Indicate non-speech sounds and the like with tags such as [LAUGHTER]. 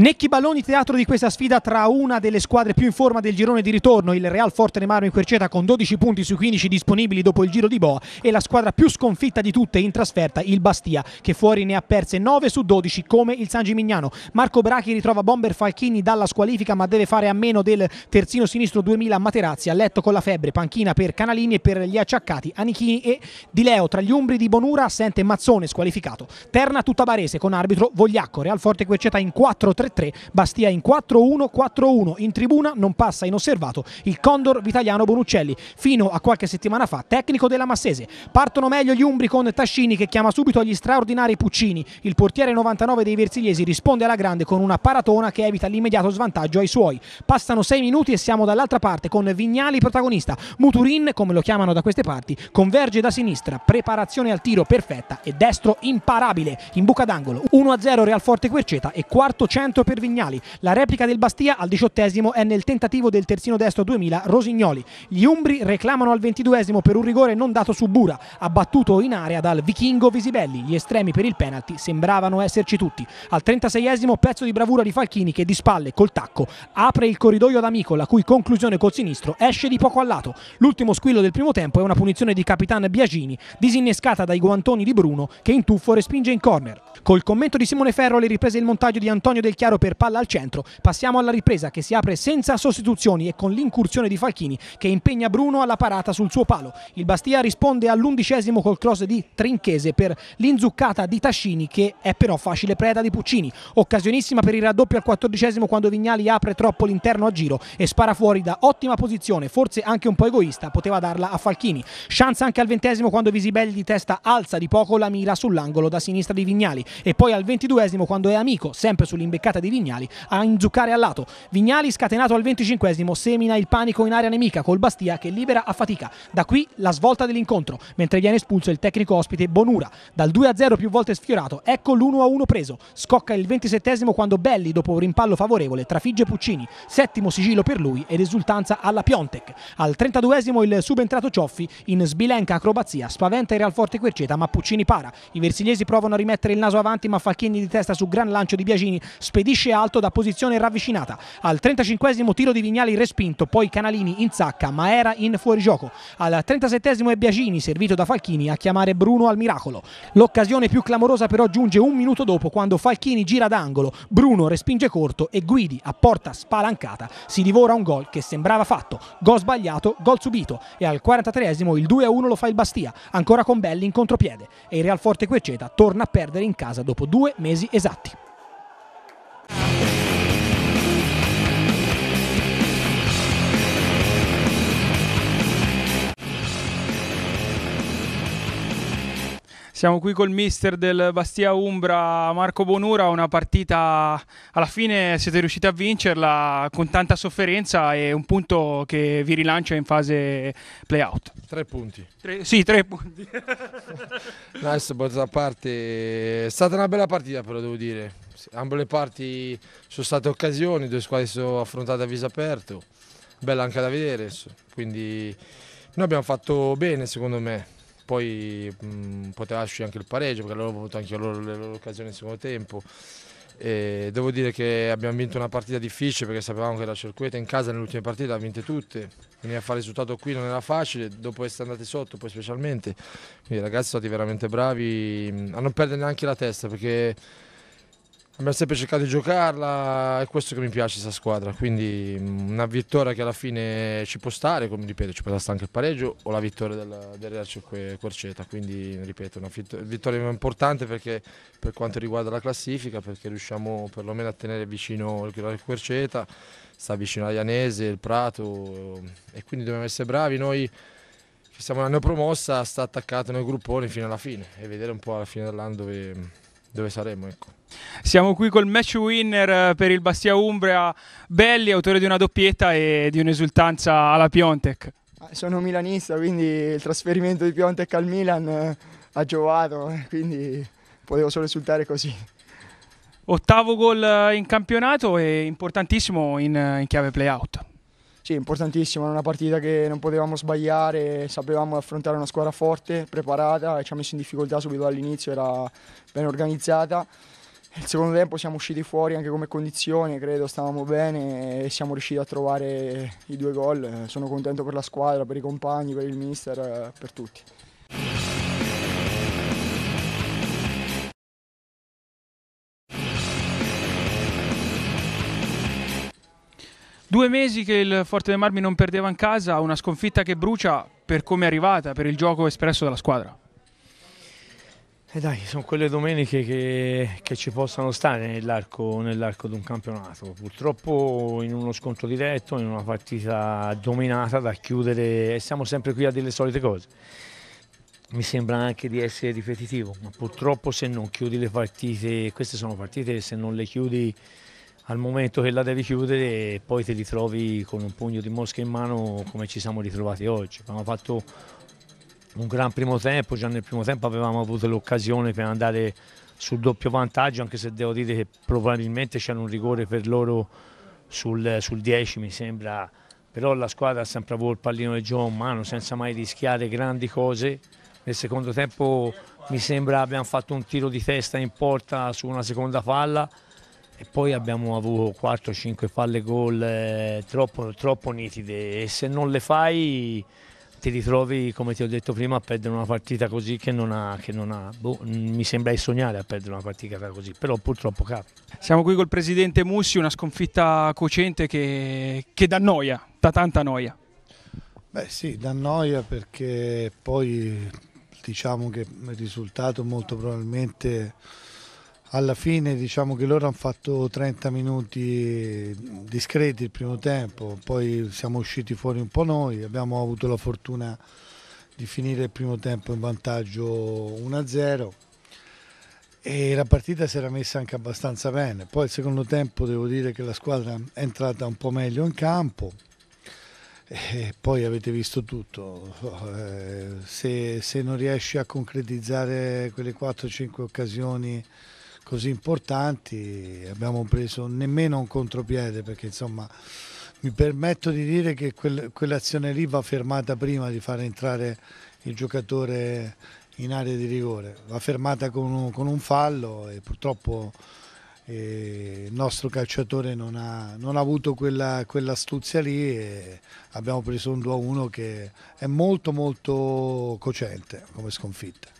Necchi Balloni, teatro di questa sfida tra una delle squadre più in forma del girone di ritorno, il Real Forte Nemaro in Querceta con 12 punti su 15 disponibili dopo il giro di Boa e la squadra più sconfitta di tutte in trasferta, il Bastia, che fuori ne ha perse 9 su 12 come il San Gimignano. Marco Brachi ritrova Bomber Falchini dalla squalifica ma deve fare a meno del terzino sinistro 2000 Materazzi, a letto con la febbre, panchina per Canalini e per gli acciaccati Anichini e Di Leo. Tra gli umbri di Bonura assente Mazzone squalificato. Terna tutta barese con arbitro Vogliacco, Real Forte Querceta in 4-3 per 3, Bastia in 4-1, 4-1 in tribuna, non passa inosservato il Condor Vitaliano Bonuccelli, fino a qualche settimana fa tecnico della Massese. Partono meglio gli Umbri con Tascini che chiama subito gli straordinari Puccini, il portiere 99 dei Versiliesi risponde alla grande con una paratona che evita l'immediato svantaggio ai suoi. Passano 6 minuti e siamo dall'altra parte con Vignali protagonista, Muturin come lo chiamano da queste parti, converge da sinistra, preparazione al tiro perfetta e destro imparabile in buca d'angolo. 1-0 Real Forte Querceta e quarto centro destro per Vignali. La replica del Bastia al diciottesimo è nel tentativo del terzino destro 2000 Rosignoli. Gli Umbri reclamano al ventiduesimo per un rigore non dato su Bura, abbattuto in area dal vichingo Visibelli. Gli estremi per il penalty sembravano esserci tutti. Al trentaseiesimo pezzo di bravura di Falchini che di spalle col tacco apre il corridoio ad Amico, la cui conclusione col sinistro esce di poco a lato. L'ultimo squillo del primo tempo è una punizione di Capitan Biagini, disinnescata dai guantoni di Bruno che in tuffo respinge in corner. Col commento di Simone Ferro le riprese il montaggio di Antonio Del chiaro per palla al centro. Passiamo alla ripresa che si apre senza sostituzioni e con l'incursione di Falchini che impegna Bruno alla parata sul suo palo. Il Bastia risponde all'undicesimo col cross di Trinchese per l'inzuccata di Tascini che è però facile preda di Puccini. Occasionissima per il raddoppio al quattordicesimo quando Vignali apre troppo l'interno a giro e spara fuori da ottima posizione, forse anche un po' egoista, poteva darla a Falchini. Chance anche al ventesimo quando Visibelli di testa alza di poco la mira sull'angolo da sinistra di Vignali e poi al ventiduesimo quando è amico, sempre sull'imbeccato attaccata di Vignali a inzuccare a lato. Vignali scatenato al 25esimo, semina il panico in area nemica col Bastia che libera a fatica. Da qui la svolta dell'incontro, mentre viene espulso il tecnico ospite Bonura. Dal 2-0 più volte sfiorato, ecco l'1-1 preso. Scocca il 27esimo quando Belli, dopo un rimpallo favorevole, trafigge Puccini. Settimo sigillo per lui ed esultanza alla Piontek. Al 32esimo il subentrato Cioffi in sbilenca acrobazia, spaventa il Real Forte Querceta ma Puccini para. I versigliesi provano a rimettere il naso avanti ma Falchini di testa su gran lancio di Biagini, spedisce spedisce alto da posizione ravvicinata. Al 35 tiro di Vignali respinto, poi Canalini in sacca, ma era in fuorigioco. Al 37 è Biagini, servito da Falchini, a chiamare Bruno al miracolo. L'occasione più clamorosa però giunge un minuto dopo, quando Falchini gira d'angolo, Bruno respinge corto e Guidi, a porta spalancata, si divora un gol che sembrava fatto. Gol sbagliato, gol subito. E al 43 il 2-1 lo fa il Bastia, ancora con Belli in contropiede. E il Real Forte Querceta torna a perdere in casa dopo due mesi esatti. Siamo qui col mister del Bastia Umbra, Marco Bonura, una partita alla fine siete riusciti a vincerla con tanta sofferenza e un punto che vi rilancia in fase playout. Tre punti. Tre, sì, tre punti. [LAUGHS] nice, a parte, è stata una bella partita però devo dire, ambo le parti sono state occasioni, due squadre sono affrontate a viso aperto, bella anche da vedere, quindi noi abbiamo fatto bene secondo me poi mh, mm, poteva uscire anche il pareggio perché loro hanno avuto anche loro le loro occasioni nel secondo tempo. E devo dire che abbiamo vinto una partita difficile perché sapevamo che la Cerqueta in casa nelle ultime partite ha vinte tutte, quindi a fare il risultato qui non era facile, dopo essere andati sotto poi specialmente, quindi i ragazzi sono stati veramente bravi mm, a non perdere neanche la testa perché Abbiamo sempre cercato di giocarla, è questo che mi piace questa squadra, quindi mm, una vittoria che alla fine ci può stare, come ripeto ci può stare anche il pareggio o la vittoria del, del Real Corceta, quindi ripeto una vittoria importante perché, per quanto riguarda la classifica, perché riusciamo perlomeno a tenere vicino il Real Corceta, sta vicino a Ianese, il Prato e quindi dobbiamo essere bravi noi che siamo una neopromossa, sta attaccato nel gruppone fino alla fine e vedere un po' alla fine dell'anno dove dove saremo. Ecco. Siamo qui col match winner eh, per il Bastia Umbria, Belli, autore di una doppietta e di un'esultanza alla Piontek. Ah, sono milanista, quindi il trasferimento di Piontek al Milan eh, ha giovato, eh, quindi potevo solo esultare così. Ottavo gol in campionato e importantissimo in, in chiave playout. Sì, importantissimo, era una partita che non potevamo sbagliare, sapevamo affrontare una squadra forte, preparata e ci ha messo in difficoltà subito dall'inizio, era ben organizzata. Nel secondo tempo siamo usciti fuori anche come condizione, credo stavamo bene e siamo riusciti a trovare i due gol. Sono contento per la squadra, per i compagni, per il mister, per tutti. Due mesi che il Forte dei Marmi non perdeva in casa, una sconfitta che brucia per come è arrivata, per il gioco espresso dalla squadra. E eh dai, sono quelle domeniche che, che ci possono stare nell'arco, nell di un campionato. Purtroppo in uno scontro diretto, in una partita dominata da chiudere, e siamo sempre qui a dire le solite cose. Mi sembra anche di essere ripetitivo, ma purtroppo se non chiudi le partite, queste sono partite, se non le chiudi al momento che la devi chiudere e poi ti ritrovi con un pugno di mosche in mano come ci siamo ritrovati oggi. Abbiamo fatto un gran primo tempo, già nel primo tempo avevamo avuto l'occasione per andare sul doppio vantaggio, anche se devo dire che probabilmente c'era un rigore per loro sul, 10 mi sembra, però la squadra ha sempre avuto il pallino di gioco in mano senza mai rischiare grandi cose. Nel secondo tempo mi sembra abbiamo fatto un tiro di testa in porta su una seconda palla e poi abbiamo avuto 4-5 falle gol eh, troppo, troppo nitide e se non le fai ti ritrovi, come ti ho detto prima, a perdere una partita così che non ha... Che non ha boh, mi sembra di sognare a perdere una partita così, però purtroppo capita. Siamo qui col presidente Mussi, una sconfitta cocente che, che dà noia, da tanta noia. Beh sì, dà noia perché poi diciamo che il risultato molto probabilmente alla fine diciamo che loro hanno fatto 30 minuti discreti il primo tempo, poi siamo usciti fuori un po' noi, abbiamo avuto la fortuna di finire il primo tempo in vantaggio 1-0 e la partita si era messa anche abbastanza bene, poi il secondo tempo devo dire che la squadra è entrata un po' meglio in campo. E poi avete visto tutto, eh, se, se non riesci a concretizzare quelle 4-5 occasioni così importanti, abbiamo preso nemmeno un contropiede perché insomma mi permetto di dire che quell'azione lì va fermata prima di far entrare il giocatore in area di rigore, va fermata con un, con un fallo e purtroppo eh, il nostro calciatore non ha, non ha avuto quella, quell'astuzia lì e abbiamo preso un 2-1 che è molto molto cocente come sconfitta.